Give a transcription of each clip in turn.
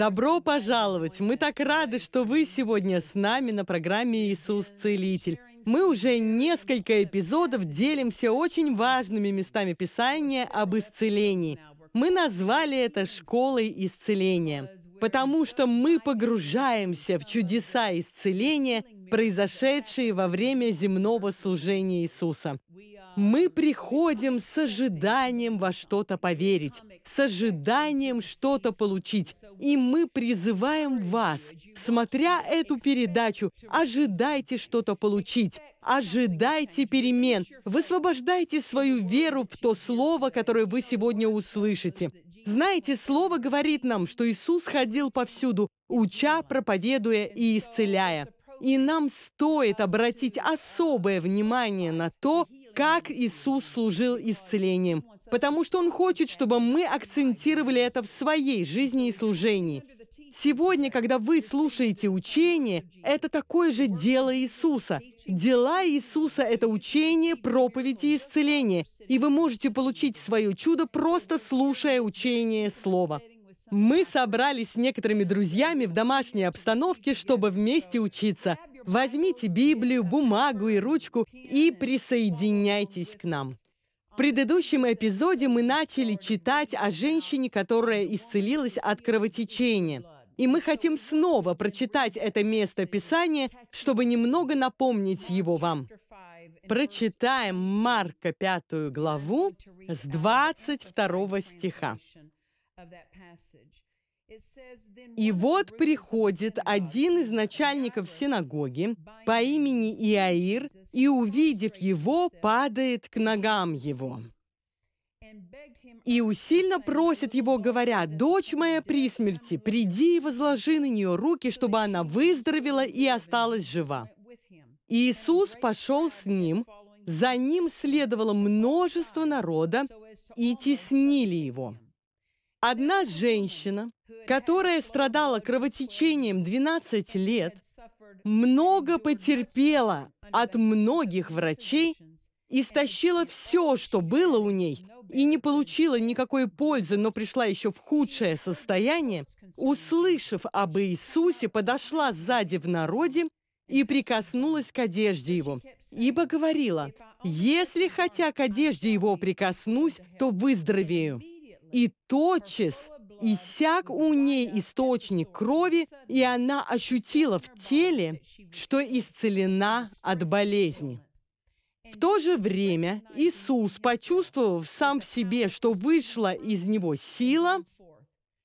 Добро пожаловать! Мы так рады, что вы сегодня с нами на программе «Иисус Целитель». Мы уже несколько эпизодов делимся очень важными местами Писания об исцелении. Мы назвали это «Школой исцеления», потому что мы погружаемся в чудеса исцеления, произошедшие во время земного служения Иисуса мы приходим с ожиданием во что-то поверить, с ожиданием что-то получить. И мы призываем вас, смотря эту передачу, ожидайте что-то получить, ожидайте перемен, высвобождайте свою веру в то слово, которое вы сегодня услышите. Знаете, Слово говорит нам, что Иисус ходил повсюду, уча, проповедуя и исцеляя. И нам стоит обратить особое внимание на то, как Иисус служил исцелением. Потому что Он хочет, чтобы мы акцентировали это в своей жизни и служении. Сегодня, когда вы слушаете учение, это такое же дело Иисуса. Дела Иисуса — это учение, проповедь и исцеление. И вы можете получить свое чудо, просто слушая учение Слова. Мы собрались с некоторыми друзьями в домашней обстановке, чтобы вместе учиться. Возьмите Библию, бумагу и ручку и присоединяйтесь к нам. В предыдущем эпизоде мы начали читать о женщине, которая исцелилась от кровотечения. И мы хотим снова прочитать это место Писания, чтобы немного напомнить его вам. Прочитаем Марка 5 главу с 22 стиха. И вот приходит один из начальников синагоги по имени Иаир, и, увидев его, падает к ногам его. И усильно просит его, говоря, «Дочь моя при смерти, приди и возложи на нее руки, чтобы она выздоровела и осталась жива». Иисус пошел с ним, за ним следовало множество народа, и теснили его. Одна женщина, которая страдала кровотечением 12 лет, много потерпела от многих врачей, истощила все, что было у ней, и не получила никакой пользы, но пришла еще в худшее состояние, услышав об Иисусе, подошла сзади в народе и прикоснулась к одежде его, ибо говорила, «Если хотя к одежде его прикоснусь, то выздоровею» и тотчас иссяк у ней источник крови, и она ощутила в теле, что исцелена от болезни. В то же время Иисус, почувствовав сам в себе, что вышла из него сила,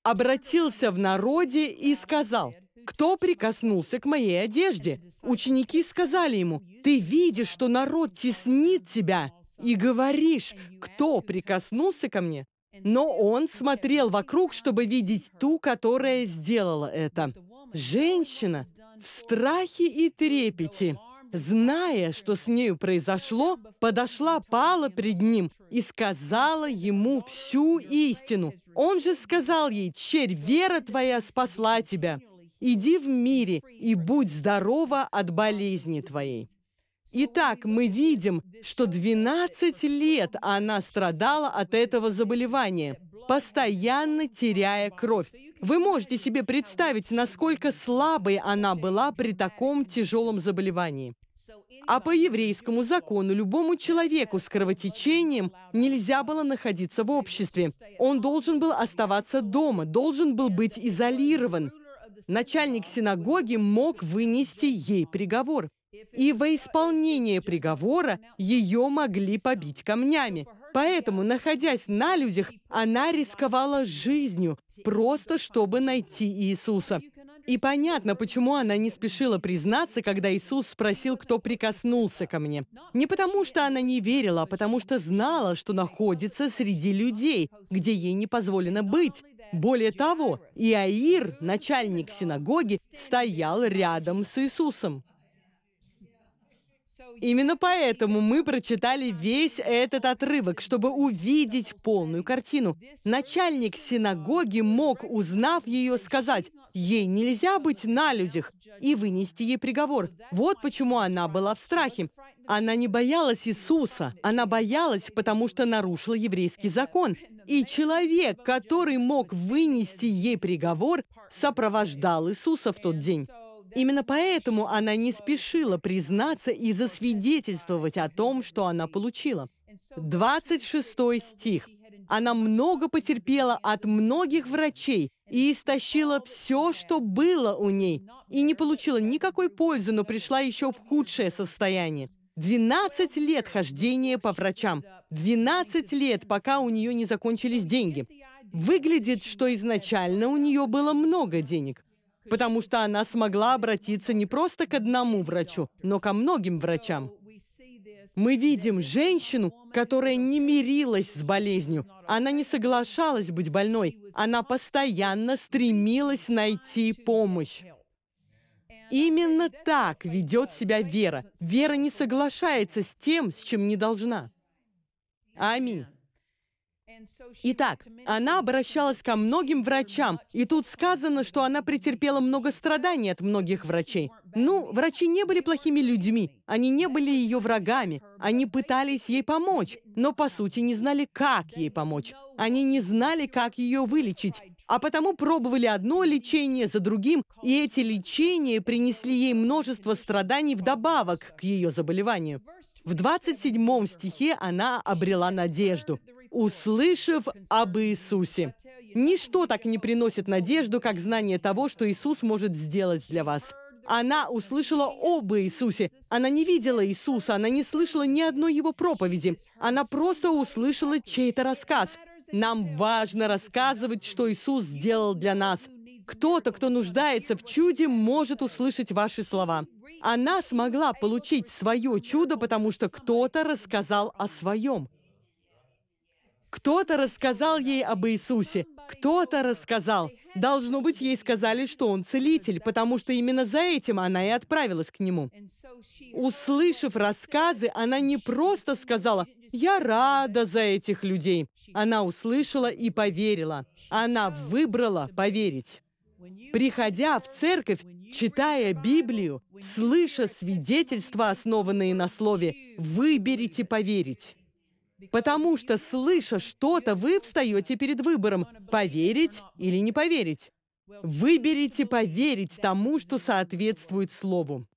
обратился в народе и сказал, «Кто прикоснулся к моей одежде?» Ученики сказали ему, «Ты видишь, что народ теснит тебя, и говоришь, кто прикоснулся ко мне?» Но он смотрел вокруг, чтобы видеть ту, которая сделала это. Женщина в страхе и трепете, зная, что с нею произошло, подошла, пала пред ним и сказала ему всю истину. Он же сказал ей, «Черь, вера твоя спасла тебя. Иди в мире и будь здорова от болезни твоей». Итак, мы видим, что 12 лет она страдала от этого заболевания, постоянно теряя кровь. Вы можете себе представить, насколько слабой она была при таком тяжелом заболевании. А по еврейскому закону любому человеку с кровотечением нельзя было находиться в обществе. Он должен был оставаться дома, должен был быть изолирован. Начальник синагоги мог вынести ей приговор и во исполнение приговора ее могли побить камнями. Поэтому, находясь на людях, она рисковала жизнью, просто чтобы найти Иисуса. И понятно, почему она не спешила признаться, когда Иисус спросил, кто прикоснулся ко мне. Не потому, что она не верила, а потому что знала, что находится среди людей, где ей не позволено быть. Более того, Иаир, начальник синагоги, стоял рядом с Иисусом. Именно поэтому мы прочитали весь этот отрывок, чтобы увидеть полную картину. Начальник синагоги мог, узнав ее, сказать, ей нельзя быть на людях, и вынести ей приговор. Вот почему она была в страхе. Она не боялась Иисуса, она боялась, потому что нарушила еврейский закон. И человек, который мог вынести ей приговор, сопровождал Иисуса в тот день. Именно поэтому она не спешила признаться и засвидетельствовать о том, что она получила. 26 стих. Она много потерпела от многих врачей и истощила все, что было у ней, и не получила никакой пользы, но пришла еще в худшее состояние. 12 лет хождения по врачам. 12 лет, пока у нее не закончились деньги. Выглядит, что изначально у нее было много денег потому что она смогла обратиться не просто к одному врачу, но ко многим врачам. Мы видим женщину, которая не мирилась с болезнью. Она не соглашалась быть больной. Она постоянно стремилась найти помощь. Именно так ведет себя вера. Вера не соглашается с тем, с чем не должна. Аминь. Итак, она обращалась ко многим врачам, и тут сказано, что она претерпела много страданий от многих врачей. Ну, врачи не были плохими людьми, они не были ее врагами, они пытались ей помочь, но по сути не знали, как ей помочь. Они не знали, как ее вылечить, а потому пробовали одно лечение за другим, и эти лечения принесли ей множество страданий вдобавок к ее заболеванию. В 27 стихе она обрела надежду услышав об Иисусе. Ничто так не приносит надежду, как знание того, что Иисус может сделать для вас. Она услышала об Иисусе. Она не видела Иисуса, она не слышала ни одной его проповеди. Она просто услышала чей-то рассказ. Нам важно рассказывать, что Иисус сделал для нас. Кто-то, кто нуждается в чуде, может услышать ваши слова. Она смогла получить свое чудо, потому что кто-то рассказал о своем. Кто-то рассказал ей об Иисусе. Кто-то рассказал. Должно быть, ей сказали, что он целитель, потому что именно за этим она и отправилась к нему. Услышав рассказы, она не просто сказала «Я рада за этих людей». Она услышала и поверила. Она выбрала поверить. Приходя в церковь, читая Библию, слыша свидетельства, основанные на слове, выберите поверить. Потому что, слыша что-то, вы встаете перед выбором – поверить или не поверить. Выберите поверить тому, что соответствует Слову.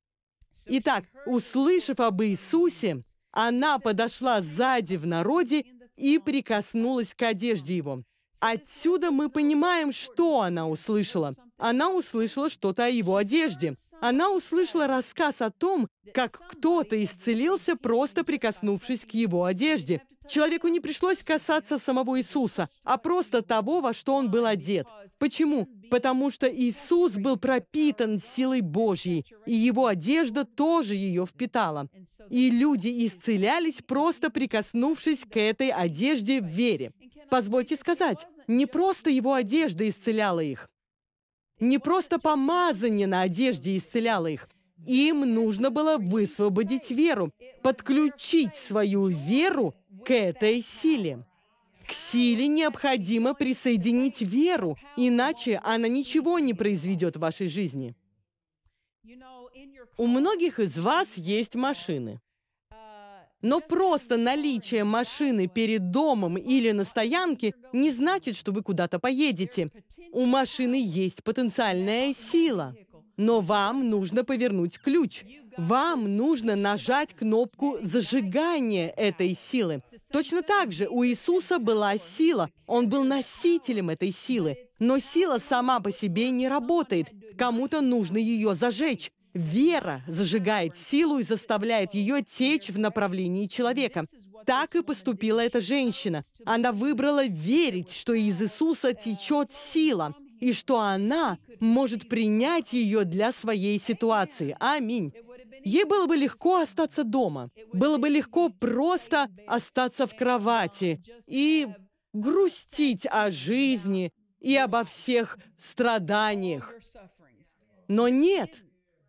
Итак, услышав об Иисусе, она подошла сзади в народе и прикоснулась к одежде его. Отсюда мы понимаем, что она услышала – она услышала что-то о его одежде. Она услышала рассказ о том, как кто-то исцелился, просто прикоснувшись к его одежде. Человеку не пришлось касаться самого Иисуса, а просто того, во что он был одет. Почему? Потому что Иисус был пропитан силой Божьей, и его одежда тоже ее впитала. И люди исцелялись, просто прикоснувшись к этой одежде в вере. Позвольте сказать, не просто его одежда исцеляла их. Не просто помазание на одежде исцеляло их. Им нужно было высвободить веру, подключить свою веру к этой силе. К силе необходимо присоединить веру, иначе она ничего не произведет в вашей жизни. У многих из вас есть машины. Но просто наличие машины перед домом или на стоянке не значит, что вы куда-то поедете. У машины есть потенциальная сила. Но вам нужно повернуть ключ. Вам нужно нажать кнопку зажигания этой силы. Точно так же у Иисуса была сила. Он был носителем этой силы. Но сила сама по себе не работает. Кому-то нужно ее зажечь. Вера зажигает силу и заставляет ее течь в направлении человека. Так и поступила эта женщина. Она выбрала верить, что из Иисуса течет сила, и что она может принять ее для своей ситуации. Аминь. Ей было бы легко остаться дома. Было бы легко просто остаться в кровати и грустить о жизни и обо всех страданиях. Но нет,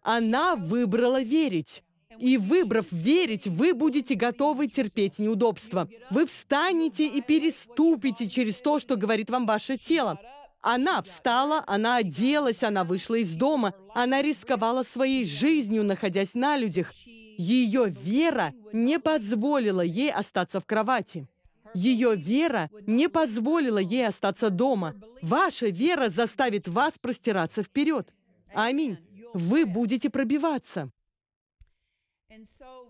она выбрала верить. И выбрав верить, вы будете готовы терпеть неудобства. Вы встанете и переступите через то, что говорит вам ваше тело. Она встала, она оделась, она вышла из дома, она рисковала своей жизнью, находясь на людях. Ее вера не позволила ей остаться в кровати. Ее вера не позволила ей остаться дома. Ваша вера заставит вас простираться вперед. Аминь вы будете пробиваться.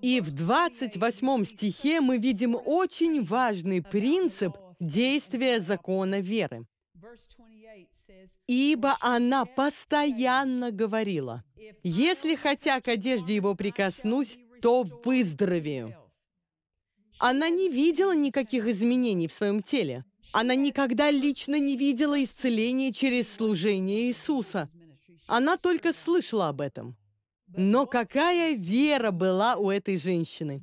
И в 28 стихе мы видим очень важный принцип действия закона веры. «Ибо она постоянно говорила, «Если хотя к одежде его прикоснусь, то выздоровею». Она не видела никаких изменений в своем теле. Она никогда лично не видела исцеления через служение Иисуса. Она только слышала об этом. Но какая вера была у этой женщины?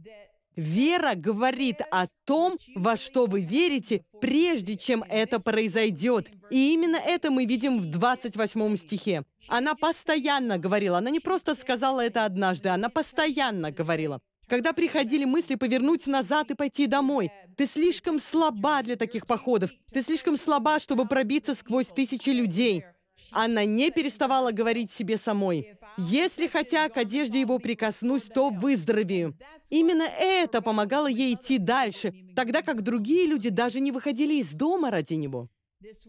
Вера говорит о том, во что вы верите, прежде чем это произойдет. И именно это мы видим в 28 стихе. Она постоянно говорила, она не просто сказала это однажды, она постоянно говорила. Когда приходили мысли повернуть назад и пойти домой, ты слишком слаба для таких походов, ты слишком слаба, чтобы пробиться сквозь тысячи людей. Она не переставала говорить себе самой, «Если хотя к одежде его прикоснусь, то выздоровею». Именно это помогало ей идти дальше, тогда как другие люди даже не выходили из дома ради него.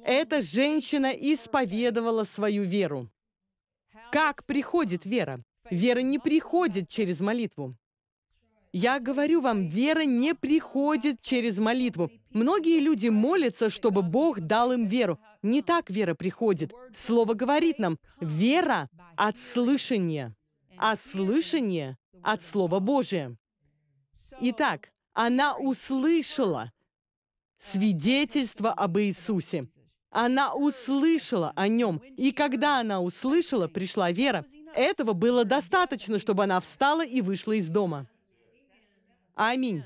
Эта женщина исповедовала свою веру. Как приходит вера? Вера не приходит через молитву. Я говорю вам, вера не приходит через молитву. Многие люди молятся, чтобы Бог дал им веру, не так вера приходит. Слово говорит нам, вера от слышания, а слышание от Слова Божия. Итак, она услышала свидетельство об Иисусе. Она услышала о нем, и когда она услышала, пришла вера. Этого было достаточно, чтобы она встала и вышла из дома. Аминь.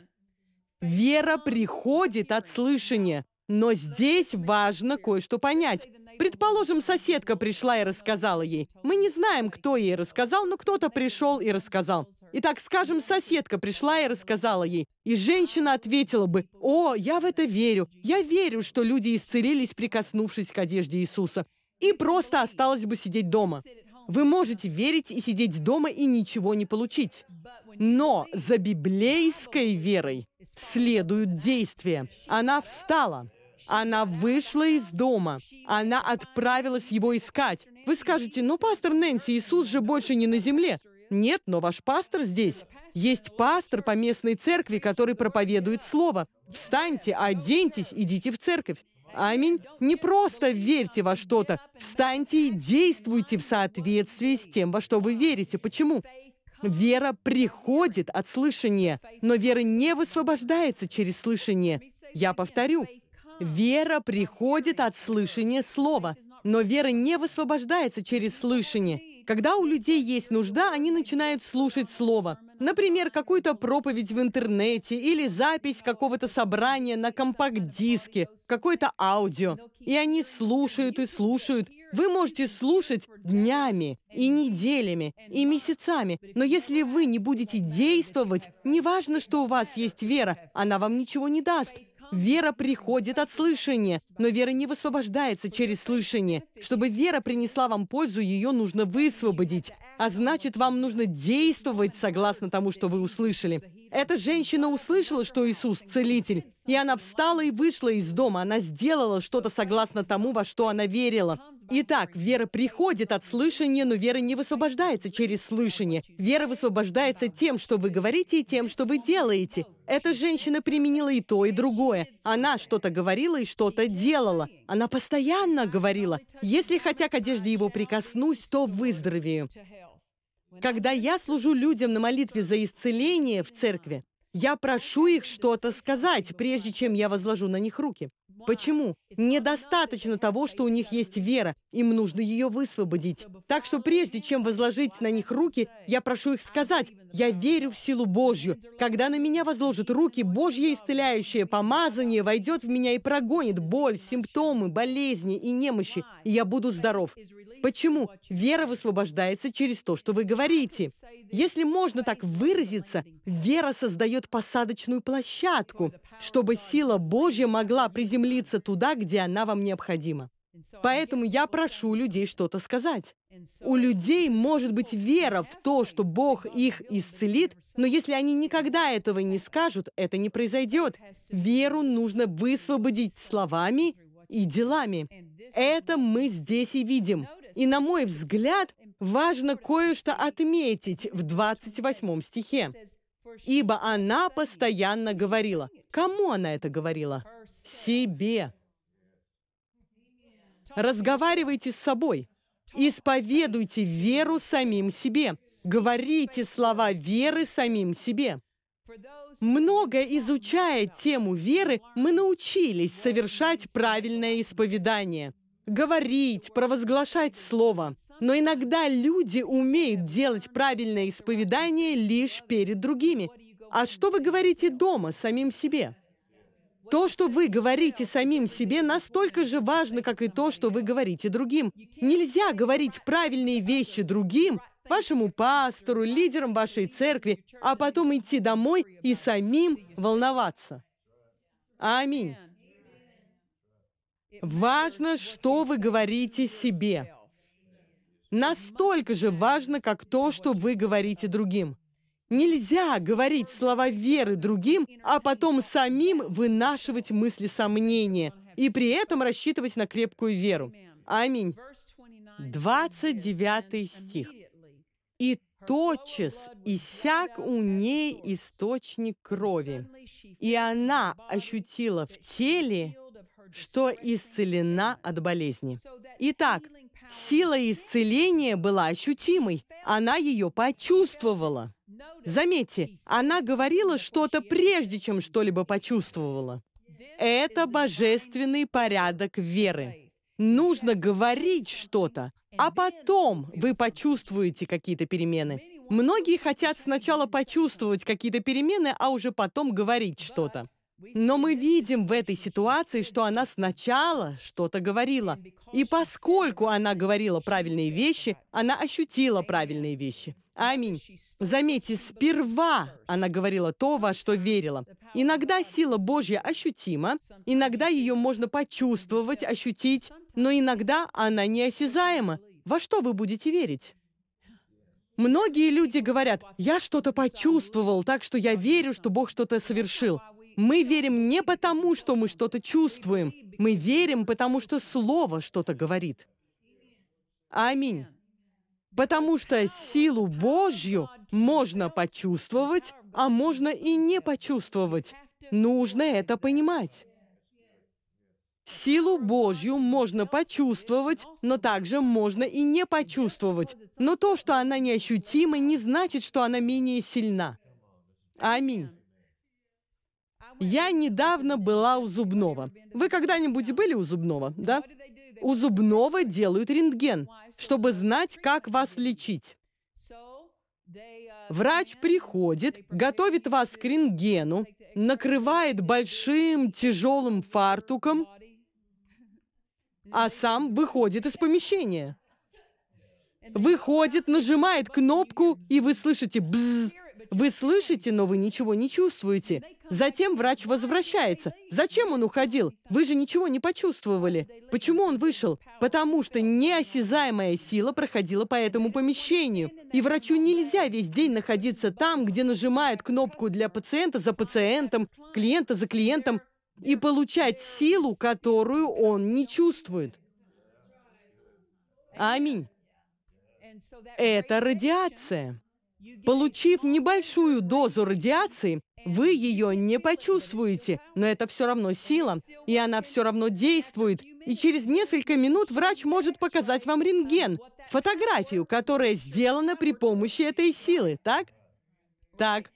Вера приходит от слышания, но здесь важно кое-что понять. Предположим, соседка пришла и рассказала ей. Мы не знаем, кто ей рассказал, но кто-то пришел и рассказал. Итак, скажем, соседка пришла и рассказала ей. И женщина ответила бы, «О, я в это верю. Я верю, что люди исцелились, прикоснувшись к одежде Иисуса». И просто осталось бы сидеть дома. Вы можете верить и сидеть дома и ничего не получить. Но за библейской верой следуют действия. Она встала. Она вышла из дома. Она отправилась его искать. Вы скажете, "Но «Ну, пастор Нэнси, Иисус же больше не на земле. Нет, но ваш пастор здесь. Есть пастор по местной церкви, который проповедует слово. Встаньте, оденьтесь, идите в церковь. Аминь. Не просто верьте во что-то. Встаньте и действуйте в соответствии с тем, во что вы верите. Почему? Вера приходит от слышания, но вера не высвобождается через слышание. Я повторю, вера приходит от слышания слова, но вера не высвобождается через слышание. Когда у людей есть нужда, они начинают слушать слово. Например, какую-то проповедь в интернете или запись какого-то собрания на компакт-диске, какое-то аудио. И они слушают и слушают. Вы можете слушать днями и неделями и месяцами, но если вы не будете действовать, неважно, что у вас есть вера, она вам ничего не даст. Вера приходит от слышания, но вера не высвобождается через слышание. Чтобы вера принесла вам пользу, ее нужно высвободить. А значит, вам нужно действовать согласно тому, что вы услышали. Эта женщина услышала, что Иисус – целитель, и она встала и вышла из дома. Она сделала что-то согласно тому, во что она верила. Итак, вера приходит от слышания, но вера не высвобождается через слышание. Вера высвобождается тем, что вы говорите, и тем, что вы делаете. Эта женщина применила и то, и другое. Она что-то говорила и что-то делала. Она постоянно говорила, «Если хотя к одежде его прикоснусь, то выздоровею». Когда я служу людям на молитве за исцеление в церкви, я прошу их что-то сказать, прежде чем я возложу на них руки. Почему? Недостаточно того, что у них есть вера, им нужно ее высвободить. Так что прежде чем возложить на них руки, я прошу их сказать, я верю в силу Божью. Когда на меня возложат руки, Божье исцеляющее помазание войдет в меня и прогонит боль, симптомы, болезни и немощи, и я буду здоров. Почему? Вера высвобождается через то, что вы говорите. Если можно так выразиться, вера создает посадочную площадку, чтобы сила Божья могла приземлиться туда, где она вам необходима. Поэтому я прошу людей что-то сказать. У людей может быть вера в то, что Бог их исцелит, но если они никогда этого не скажут, это не произойдет. Веру нужно высвободить словами и делами. Это мы здесь и видим. И, на мой взгляд, важно кое-что отметить в 28 стихе. «Ибо она постоянно говорила». Кому она это говорила? Себе. Разговаривайте с собой. Исповедуйте веру самим себе. Говорите слова веры самим себе. Много изучая тему веры, мы научились совершать правильное исповедание – говорить, провозглашать слово. Но иногда люди умеют делать правильное исповедание лишь перед другими. А что вы говорите дома самим себе? То, что вы говорите самим себе, настолько же важно, как и то, что вы говорите другим. Нельзя говорить правильные вещи другим, вашему пастору, лидерам вашей церкви, а потом идти домой и самим волноваться. Аминь. Важно, что вы говорите себе. Настолько же важно, как то, что вы говорите другим. Нельзя говорить слова веры другим, а потом самим вынашивать мысли сомнения и при этом рассчитывать на крепкую веру. Аминь. 29 стих. «И тотчас иссяк у ней источник крови, и она ощутила в теле что исцелена от болезни. Итак, сила исцеления была ощутимой. Она ее почувствовала. Заметьте, она говорила что-то прежде, чем что-либо почувствовала. Это божественный порядок веры. Нужно говорить что-то, а потом вы почувствуете какие-то перемены. Многие хотят сначала почувствовать какие-то перемены, а уже потом говорить что-то. Но мы видим в этой ситуации, что она сначала что-то говорила. И поскольку она говорила правильные вещи, она ощутила правильные вещи. Аминь. Заметьте, сперва она говорила то, во что верила. Иногда сила Божья ощутима, иногда ее можно почувствовать, ощутить, но иногда она неосязаема. Во что вы будете верить? Многие люди говорят, я что-то почувствовал, так что я верю, что Бог что-то совершил. Мы верим не потому, что мы что-то чувствуем. Мы верим, потому что Слово что-то говорит. Аминь. Потому что силу Божью можно почувствовать, а можно и не почувствовать. Нужно это понимать. Силу Божью можно почувствовать, но также можно и не почувствовать. Но то, что она неощутима, не значит, что она менее сильна. Аминь. Я недавно была у зубного. Вы когда-нибудь были у зубного, да? У зубного делают рентген, чтобы знать, как вас лечить. Врач приходит, готовит вас к рентгену, накрывает большим тяжелым фартуком, а сам выходит из помещения. Выходит, нажимает кнопку, и вы слышите «бзз», вы слышите, но вы ничего не чувствуете. Затем врач возвращается. Зачем он уходил? Вы же ничего не почувствовали. Почему он вышел? Потому что неосязаемая сила проходила по этому помещению. И врачу нельзя весь день находиться там, где нажимает кнопку для пациента за пациентом, клиента за клиентом, и получать силу, которую он не чувствует. Аминь. Это радиация. Получив небольшую дозу радиации, вы ее не почувствуете, но это все равно сила, и она все равно действует. И через несколько минут врач может показать вам рентген, фотографию, которая сделана при помощи этой силы, так? Так.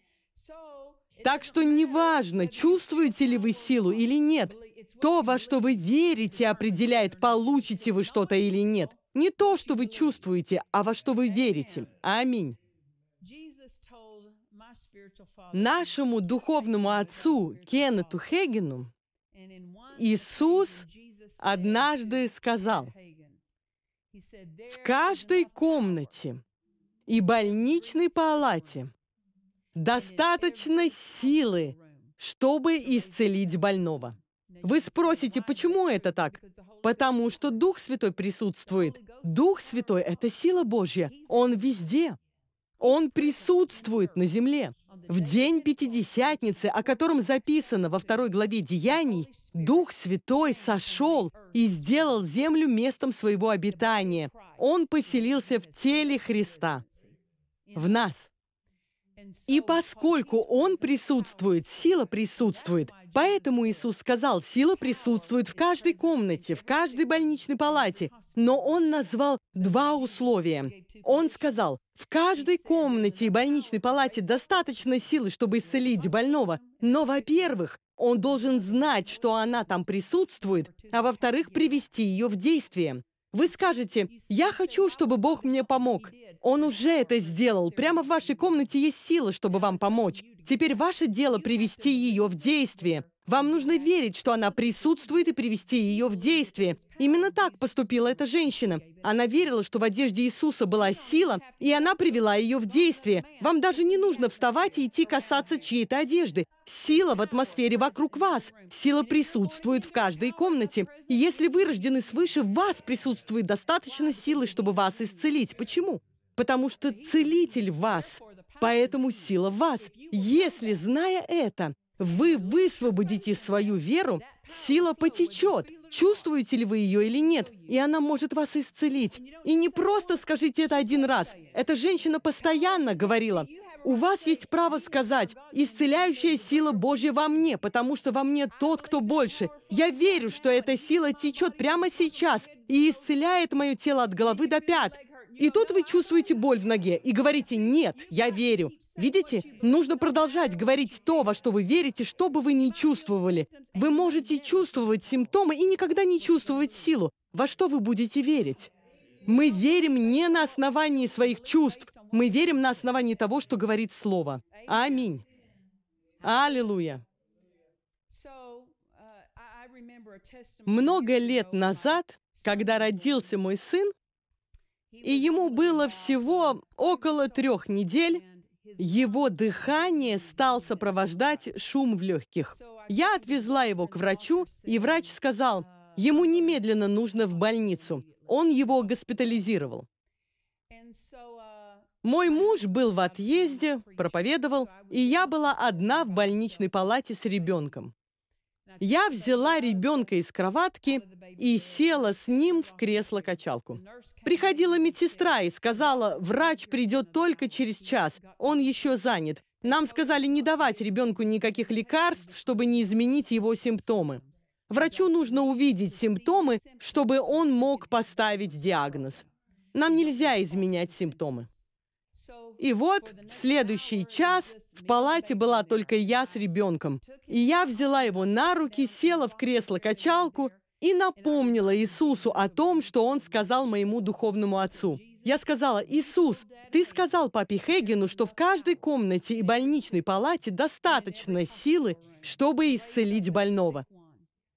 Так что неважно, чувствуете ли вы силу или нет. То, во что вы верите, определяет, получите вы что-то или нет. Не то, что вы чувствуете, а во что вы верите. Аминь нашему духовному отцу Кеннету Хегену Иисус однажды сказал, «В каждой комнате и больничной палате достаточно силы, чтобы исцелить больного». Вы спросите, почему это так? Потому что Дух Святой присутствует. Дух Святой — это сила Божья. Он везде. Он присутствует на земле. В день Пятидесятницы, о котором записано во второй главе Деяний, Дух Святой сошел и сделал землю местом своего обитания. Он поселился в теле Христа, в нас. И поскольку Он присутствует, сила присутствует, Поэтому Иисус сказал, сила присутствует в каждой комнате, в каждой больничной палате. Но Он назвал два условия. Он сказал, в каждой комнате и больничной палате достаточно силы, чтобы исцелить больного. Но, во-первых, он должен знать, что она там присутствует, а во-вторых, привести ее в действие. Вы скажете, «Я хочу, чтобы Бог мне помог». Он уже это сделал. Прямо в вашей комнате есть сила, чтобы вам помочь. Теперь ваше дело привести ее в действие. Вам нужно верить, что она присутствует и привести ее в действие. Именно так поступила эта женщина. Она верила, что в одежде Иисуса была сила, и она привела ее в действие. Вам даже не нужно вставать и идти касаться чьей-то одежды. Сила в атмосфере вокруг вас. Сила присутствует в каждой комнате. И если вы рождены свыше, в вас присутствует достаточно силы, чтобы вас исцелить. Почему? Потому что целитель в вас. Поэтому сила в вас. Если, зная это, вы высвободите свою веру, сила потечет. Чувствуете ли вы ее или нет, и она может вас исцелить. И не просто скажите это один раз. Эта женщина постоянно говорила, у вас есть право сказать, исцеляющая сила Божья во мне, потому что во мне тот, кто больше. Я верю, что эта сила течет прямо сейчас и исцеляет мое тело от головы до пят. И тут вы чувствуете боль в ноге и говорите «нет, я верю». Видите? Нужно продолжать говорить то, во что вы верите, что бы вы ни чувствовали. Вы можете чувствовать симптомы и никогда не чувствовать силу. Во что вы будете верить? Мы верим не на основании своих чувств, мы верим на основании того, что говорит Слово. Аминь. Аллилуйя. Много лет назад, когда родился мой сын, и ему было всего около трех недель, его дыхание стал сопровождать шум в легких. Я отвезла его к врачу, и врач сказал, ему немедленно нужно в больницу. Он его госпитализировал. Мой муж был в отъезде, проповедовал, и я была одна в больничной палате с ребенком. Я взяла ребенка из кроватки и села с ним в кресло-качалку. Приходила медсестра и сказала, врач придет только через час, он еще занят. Нам сказали не давать ребенку никаких лекарств, чтобы не изменить его симптомы. Врачу нужно увидеть симптомы, чтобы он мог поставить диагноз. Нам нельзя изменять симптомы. И вот в следующий час в палате была только я с ребенком. И я взяла его на руки, села в кресло-качалку и напомнила Иисусу о том, что он сказал моему духовному отцу. Я сказала, «Иисус, ты сказал папе Хегену, что в каждой комнате и больничной палате достаточно силы, чтобы исцелить больного.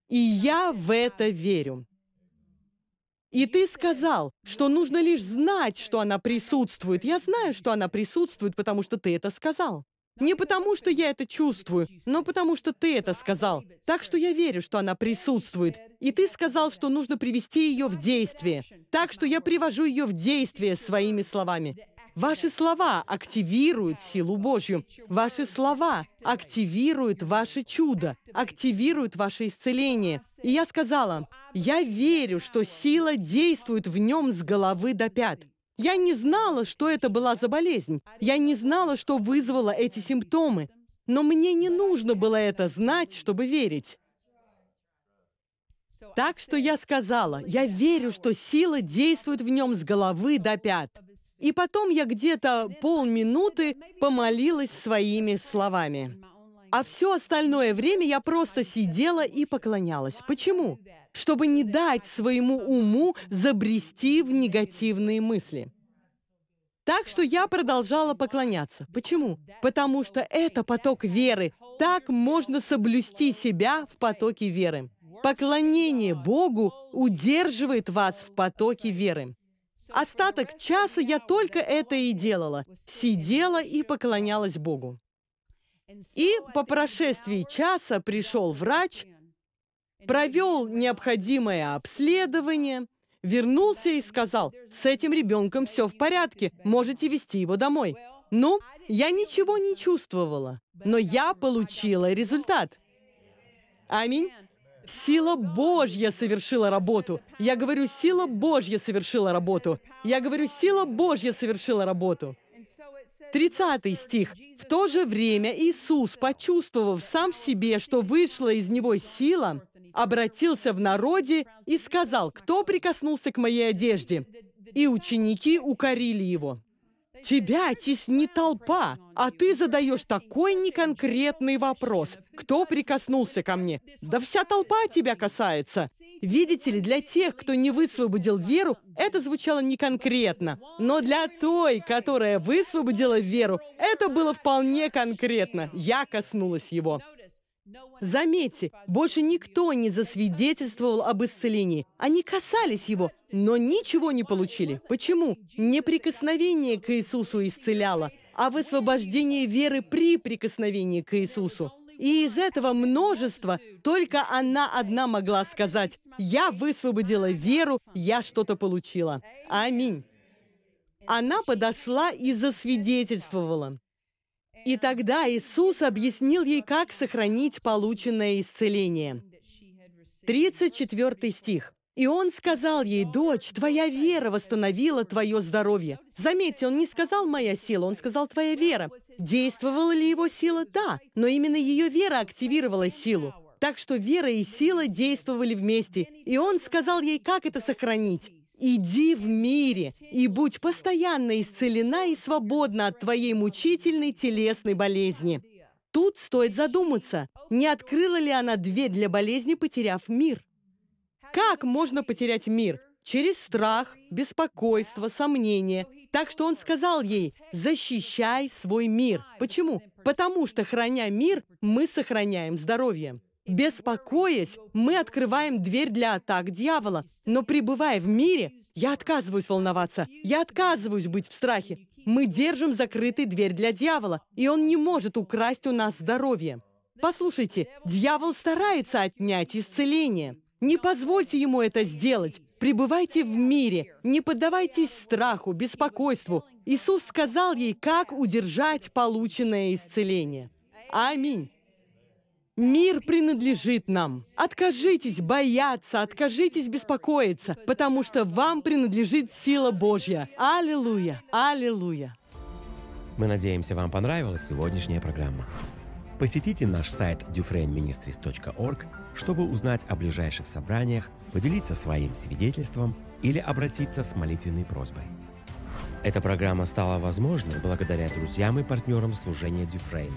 И я в это верю. И ты сказал, что нужно лишь знать, что она присутствует. Я знаю, что она присутствует, потому что ты это сказал. Не потому, что я это чувствую, но потому, что ты это сказал. Так что я верю, что она присутствует. И ты сказал, что нужно привести ее в действие. Так что я привожу ее в действие своими словами. Ваши слова активируют силу Божью. Ваши слова активируют ваше чудо, активируют ваше исцеление. И я сказала, я верю, что сила действует в нем с головы до пят. Я не знала, что это была за болезнь. Я не знала, что вызвало эти симптомы. Но мне не нужно было это знать, чтобы верить. Так что я сказала, я верю, что сила действует в нем с головы до пят. И потом я где-то полминуты помолилась своими словами. А все остальное время я просто сидела и поклонялась. Почему? Чтобы не дать своему уму забрести в негативные мысли. Так что я продолжала поклоняться. Почему? Потому что это поток веры. Так можно соблюсти себя в потоке веры. Поклонение Богу удерживает вас в потоке веры. Остаток часа я только это и делала. Сидела и поклонялась Богу. И по прошествии часа пришел врач, провел необходимое обследование, вернулся и сказал, «С этим ребенком все в порядке, можете вести его домой». Ну, я ничего не чувствовала, но я получила результат. Аминь. Сила Божья совершила работу. Я говорю, сила Божья совершила работу. Я говорю, сила Божья совершила работу. 30 стих. «В то же время Иисус, почувствовав сам в себе, что вышла из него сила, обратился в народе и сказал, «Кто прикоснулся к моей одежде?» И ученики укорили его. Тебя теснит толпа, а ты задаешь такой неконкретный вопрос. Кто прикоснулся ко мне? Да вся толпа тебя касается. Видите ли, для тех, кто не высвободил веру, это звучало неконкретно. Но для той, которая высвободила веру, это было вполне конкретно. Я коснулась его. Заметьте, больше никто не засвидетельствовал об исцелении. Они касались его, но ничего не получили. Почему? Не прикосновение к Иисусу исцеляло, а высвобождение веры при прикосновении к Иисусу. И из этого множества только она одна могла сказать, «Я высвободила веру, я что-то получила». Аминь. Она подошла и засвидетельствовала. И тогда Иисус объяснил ей, как сохранить полученное исцеление. 34 стих. И он сказал ей, «Дочь, твоя вера восстановила твое здоровье». Заметьте, он не сказал «моя сила», он сказал «твоя вера». Действовала ли его сила? Да, но именно ее вера активировала силу. Так что вера и сила действовали вместе. И он сказал ей, как это сохранить. Иди в мире и будь постоянно исцелена и свободна от твоей мучительной телесной болезни. Тут стоит задуматься, не открыла ли она дверь для болезни, потеряв мир. Как можно потерять мир? Через страх, беспокойство, сомнение. Так что он сказал ей, защищай свой мир. Почему? Потому что, храня мир, мы сохраняем здоровье. Беспокоясь, мы открываем дверь для атак дьявола. Но пребывая в мире, я отказываюсь волноваться, я отказываюсь быть в страхе. Мы держим закрытой дверь для дьявола, и он не может украсть у нас здоровье. Послушайте, дьявол старается отнять исцеление. Не позвольте ему это сделать. Пребывайте в мире, не поддавайтесь страху, беспокойству. Иисус сказал ей, как удержать полученное исцеление. Аминь. Мир принадлежит нам. Откажитесь бояться, откажитесь беспокоиться, потому что вам принадлежит сила Божья. Аллилуйя! Аллилуйя! Мы надеемся, вам понравилась сегодняшняя программа. Посетите наш сайт dufrainministries.org, чтобы узнать о ближайших собраниях, поделиться своим свидетельством или обратиться с молитвенной просьбой. Эта программа стала возможной благодаря друзьям и партнерам служения Дюфрейн.